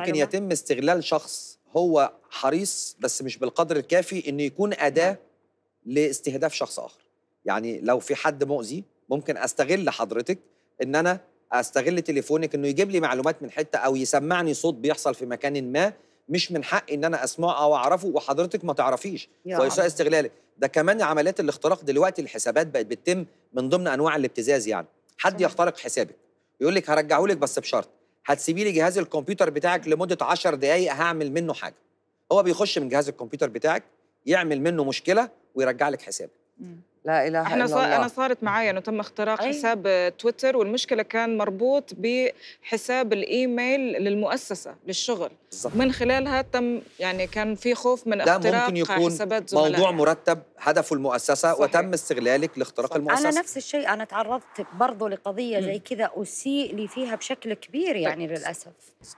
ممكن يتم استغلال شخص هو حريص بس مش بالقدر الكافي انه يكون اداه نعم. لاستهداف شخص اخر يعني لو في حد مؤذي ممكن استغل حضرتك ان انا استغل تليفونك انه يجيب لي معلومات من حته او يسمعني صوت بيحصل في مكان ما مش من حقي ان انا اسمعه او اعرفه وحضرتك ما تعرفيش فيساء استغلالك ده كمان عمليات الاختراق دلوقتي الحسابات بقت بتتم من ضمن انواع الابتزاز يعني حد يخترق حسابك يقول لك هرجعه لك بس بشرط هتسيبي لي جهاز الكمبيوتر بتاعك لمده 10 دقائق هعمل منه حاجه هو بيخش من جهاز الكمبيوتر بتاعك يعمل منه مشكله ويرجع لك حسابك لا اله احنا الا صار الله انا صارت معي انه تم اختراق أي. أيوة. حساب تويتر والمشكله كان مربوط بحساب الايميل للمؤسسه للشغل صح. من خلالها تم يعني كان في خوف من اختراق ده ممكن يكون حسابات موضوع مرتب هدفه المؤسسه صحيح. وتم استغلالك لاختراق المؤسسه انا نفس الشيء انا تعرضت برضه لقضيه م. زي كذا اسيء لي فيها بشكل كبير يعني طيب. للاسف